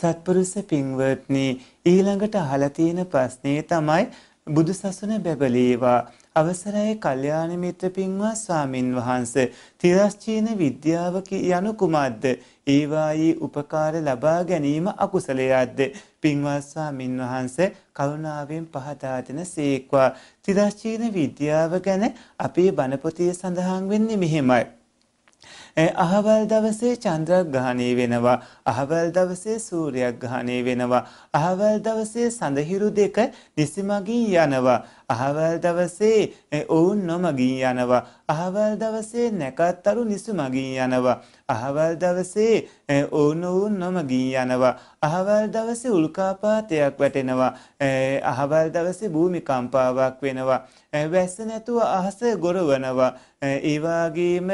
සත්පුරුෂ පින්වත්නි ඊළඟට අහලා තියෙන ප්‍රශ්නේ තමයි බුදුසසුන බැබලේවා අවසරයි කල්යාණ මිත්‍ර පින්වත් ස්වාමින් වහන්සේ තිරස්චීන විද්‍යාව යනු කුමක්ද ඒවායේ උපකාර ලබා ගැනීම අකුසලයක්ද පින්වත් ස්වාමින් වහන්සේ කරුණාවෙන් පහදා දෙන සීක්වා තිරස්චීන විද්‍යාව ගැන අපේ බණ පොතේ සඳහන් වෙන්නේ මෙහෙමයි අහවල් දවසේ චන්ද්‍රක් ගහනය වෙනවා අහවල් දවසේ සූරයක් ගහනය වෙනවා අහවල් දවසේ සඳහිරු දෙක නිසිමගින් යනවා අහවල් දවසේ ඔවුන් නොමගින් යනවා. අහවල් දවසේ නැකත්තරු නිසු මගින් යනවා. අහවල් දවසේ ඔවුන් ඔවුන් නොමගින් යනවා. අහවල් දවසේ උල්කාපාතයක් වැටෙනවා. අහවල් දවසේ භූමිකම්පාවක් වෙනවා. වැස්ස නැතුව අහස ගොරවනවා. ඒවාගේම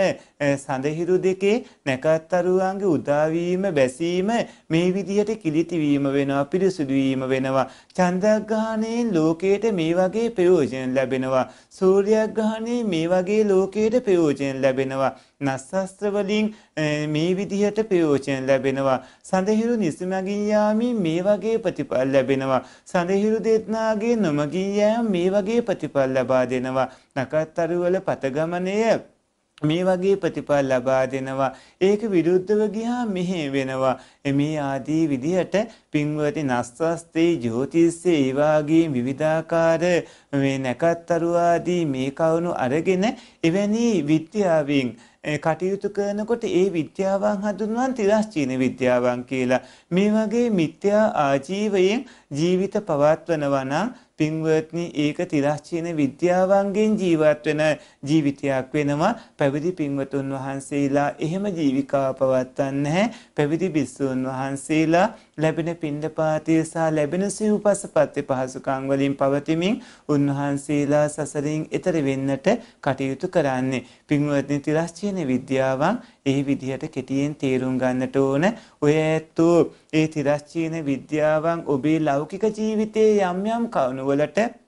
සඳහිරු දෙකේ නැකත්තරුවන්ගේ උදාවීම බැසීම මේ විදිහට කිලිතිවීම වෙනවා පිරිසුදුවීම වෙනවා. චන්දග්ගානයෙන් ලෝකයට මේ වගේ පෙ ප්‍රයෝජන ලැබෙනවා. සූර්යග්‍රහණය මේ වගේ ලෝකයට ප්‍රයෝජන ලැබෙනවා. නස්සස්ත්‍රවලින් මේ විදිහට ප්‍රයෝජන ලැබෙනවා. සඳහිරු නිසමගින් යාමී මේ වගේ ප්‍රතිඵල ලැබෙනවා. සඳහිරු දෙත්නාගේ නොමගින් යෑම මේ වගේ ප්‍රතිඵල ලබා දෙනවා. නකත්තරුවල පතගමනය මේ වගේ ප්‍රතිඵල ලබා දෙනවා ඒක විරුද්ධව ගියා මෙහෙ වෙනවා මේ ආදී විදිහට පින්වති නස්සස්තේ ජ්‍යොතිස්සේ ඒ වාගේ විවිධාකාර මේ නැකත්තරු ආදී මේ කවුණු අරගෙන එවැනි විද්‍යාවෙන් කටයුතු කරනකොට ඒ විද්‍යාවන් හඳුන්වන් තිරස්චීන විද්‍යාවන් කියලා මේ වගේ මිත්‍යා ආජීවයෙන් ජීවිත පවත්වනවා නම් පින්වත්නි ඒක තිරස්චීන විද්‍යාවන්ගෙන් ජීවත් වෙන ජීවිතයක් වෙනවා පැවිදි පින්වතුන් වහන්සේලා එහෙම ජීවිකාව පවත්වන්නේ නැහැ පැවිදි බිස්සුන් වහන්සේලා ලැබෙන පින්ඩපාතය සහ ලැබෙන සිව්පසපත්ති පහසුකම් වලින් පවතිමින් උන්වහන්සේලා සසරින් එතර වෙන්නට කටයුතු කරන්නේ පින්වත්නි තිරස්චීන විද්‍යාවන් ඒ විදිහට කෙටියෙන් තේරුම් ගන්නට ඕන ඔය ඇත්තෝ ඒ තිරස්චීන විද්‍යාවන් ඔබේ ලෞකික ජීවිතයේ යම් යම් කරුණු වලට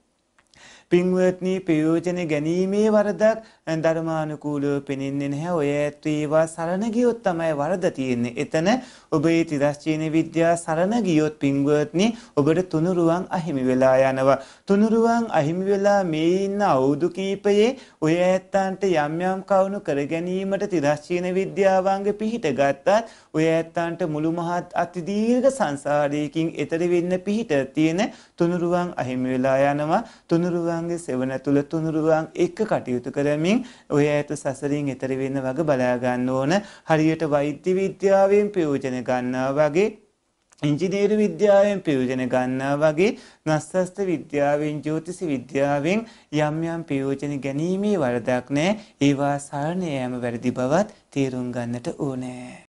පින්වත්නි ප්‍රයෝජන ගැනීමේ වරදක් ධර්මානුකූලව පෙනෙන්නේ නැහැ. ඔය ඇත්වේවා සරණ ගියොත් තමයි වරද තියෙන්නේ. එතන ඔබේ තිරස්චීන විද්‍යා සරණ ගියොත් පින්වත්නි ඔබට තුනුරුවන් අහිමි වෙලා යනවා. තුනුරුවන් අහිමි වෙලා මේ ඉන්න අවුදු කීපයේ ඔය ඇත්තන්ට යම් යම් කවුණු කර ගැනීමට තිරස්චීන විද්‍යාවන්ගේ පිහිට ගත්තත් ඔය ඇත්තන්ට මුළු මහත් අති දීර්ඝ සංසාරයකින් එතර වෙන්න පිහිට තියෙන තුනුරුවන් අහිමි වෙලා යනවා. තුනුරුවන් සාමණේරයන්ගේ සෙවණ තුල තුනුරුවන් එක්ක කටයුතු කරමින් ඔය ඇත සසරින් එතර වෙන්න වගේ බලා ගන්න ඕන හරියට වෛද්‍ය විද්‍යාවෙන් ප්‍රයෝජන ගන්නවා වගේ ඉංජිනේරු විද්‍යාවෙන් ප්‍රයෝජන ගන්නා වගේ නස්සස්ත විද්‍යාවෙන් ජ්‍යෝතිෂ විද්‍යාවෙන් යම් යම් ප්‍රයෝජන ගැනීමේ වරදක් නෑ ඒවා සරණ යෑම වැරදි බවත් තේරුම් ගන්නට ඕනෑ